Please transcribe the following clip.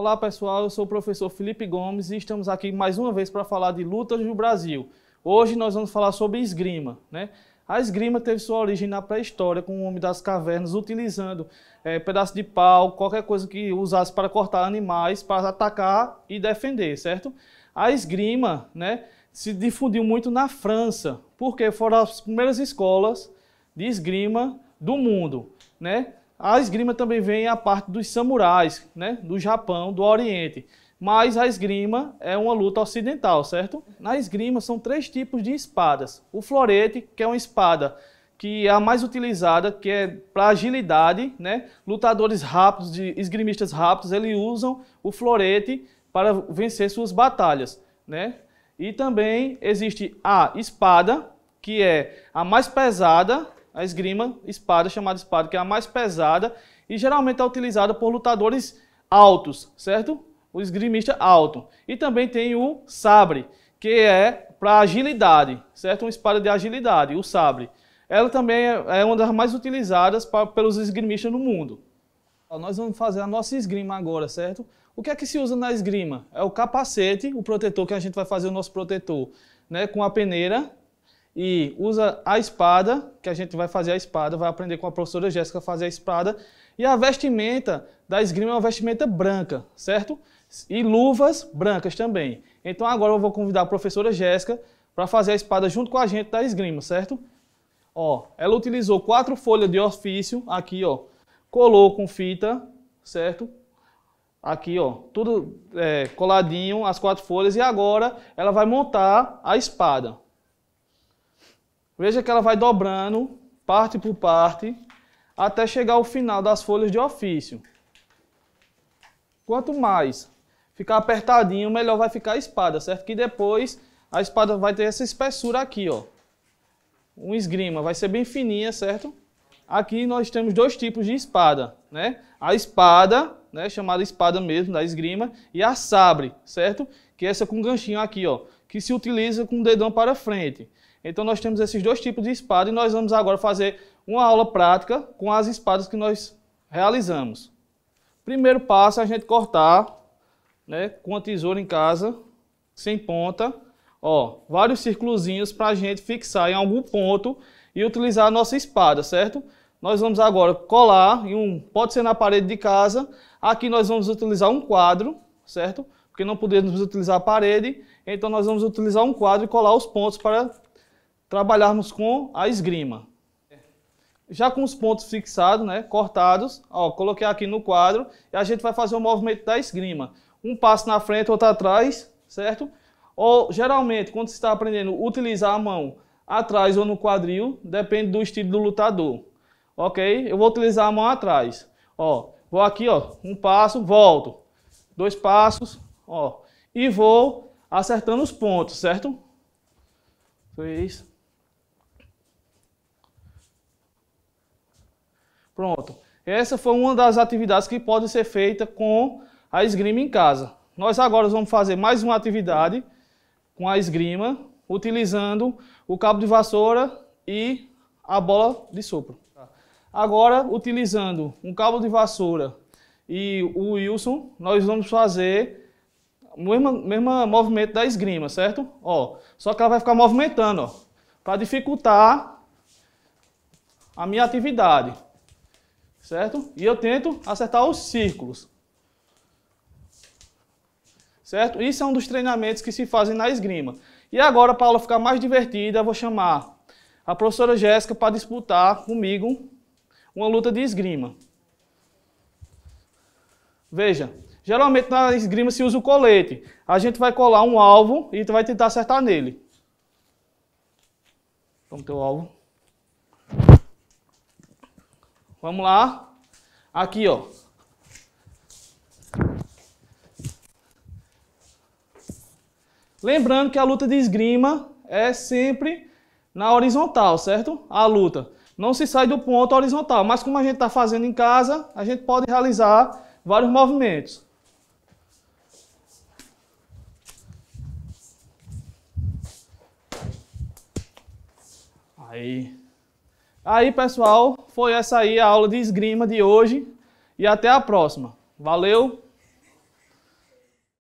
Olá pessoal, eu sou o professor Felipe Gomes e estamos aqui mais uma vez para falar de lutas do Brasil. Hoje nós vamos falar sobre esgrima. Né? A esgrima teve sua origem na pré-história, com o homem das cavernas utilizando é, pedaço de pau, qualquer coisa que usasse para cortar animais, para atacar e defender, certo? A esgrima né, se difundiu muito na França, porque foram as primeiras escolas de esgrima do mundo. Né? A esgrima também vem a parte dos samurais, né? do Japão, do Oriente. Mas a esgrima é uma luta ocidental, certo? Na esgrima são três tipos de espadas. O florete, que é uma espada que é a mais utilizada, que é para agilidade, né? Lutadores rápidos, de esgrimistas rápidos, eles usam o florete para vencer suas batalhas, né? E também existe a espada, que é a mais pesada, a esgrima, espada, chamada espada, que é a mais pesada e geralmente é utilizada por lutadores altos, certo? O esgrimista alto. E também tem o sabre, que é para agilidade, certo? Uma espada de agilidade, o sabre. Ela também é, é uma das mais utilizadas pra, pelos esgrimistas no mundo. nós vamos fazer a nossa esgrima agora, certo? O que é que se usa na esgrima? É o capacete, o protetor que a gente vai fazer o nosso protetor, né? Com a peneira e usa a espada, que a gente vai fazer a espada, vai aprender com a professora Jéssica a fazer a espada. E a vestimenta da esgrima é uma vestimenta branca, certo? E luvas brancas também. Então agora eu vou convidar a professora Jéssica para fazer a espada junto com a gente da esgrima, certo? Ó, ela utilizou quatro folhas de ofício aqui, ó. Colou com fita, certo? Aqui, ó, tudo é, coladinho, as quatro folhas. E agora ela vai montar a espada. Veja que ela vai dobrando, parte por parte, até chegar ao final das folhas de ofício. Quanto mais ficar apertadinho, melhor vai ficar a espada, certo? Que depois a espada vai ter essa espessura aqui, ó. Um esgrima, vai ser bem fininha, certo? Aqui nós temos dois tipos de espada, né? A espada, né, chamada espada mesmo, da esgrima, e a sabre, certo? Que é essa com ganchinho aqui, ó, que se utiliza com o dedão para frente. Então nós temos esses dois tipos de espada e nós vamos agora fazer uma aula prática com as espadas que nós realizamos. Primeiro passo é a gente cortar né, com a tesoura em casa, sem ponta, ó, vários círculos para a gente fixar em algum ponto e utilizar a nossa espada, certo? Nós vamos agora colar, em um, pode ser na parede de casa, aqui nós vamos utilizar um quadro, certo? Porque não podemos utilizar a parede, então nós vamos utilizar um quadro e colar os pontos para trabalharmos com a esgrima. Já com os pontos fixados, né, cortados, ó, coloquei aqui no quadro e a gente vai fazer o movimento da esgrima. Um passo na frente, outro atrás, certo? Ou geralmente, quando você está aprendendo utilizar a mão atrás ou no quadril, depende do estilo do lutador. Ok? Eu vou utilizar a mão atrás. Ó, vou aqui, ó, um passo, volto. Dois passos, ó, e vou acertando os pontos, certo? Foi isso. Pronto. Essa foi uma das atividades que pode ser feita com a esgrima em casa. Nós agora vamos fazer mais uma atividade com a esgrima, utilizando o cabo de vassoura e a bola de sopro. Agora, utilizando um cabo de vassoura e o Wilson, nós vamos fazer o mesmo, movimento da esgrima, certo? Ó, só que ela vai ficar movimentando, para dificultar a minha atividade certo? E eu tento acertar os círculos, certo? Isso é um dos treinamentos que se fazem na esgrima. E agora, para a aula ficar mais divertida, eu vou chamar a professora Jéssica para disputar comigo uma luta de esgrima. Veja, geralmente na esgrima se usa o colete. A gente vai colar um alvo e vai tentar acertar nele. Vamos ter o alvo. Vamos lá. Aqui, ó. Lembrando que a luta de esgrima é sempre na horizontal, certo? A luta. Não se sai do ponto horizontal, mas como a gente está fazendo em casa, a gente pode realizar vários movimentos. Aí. Aí, pessoal, foi essa aí a aula de esgrima de hoje e até a próxima. Valeu!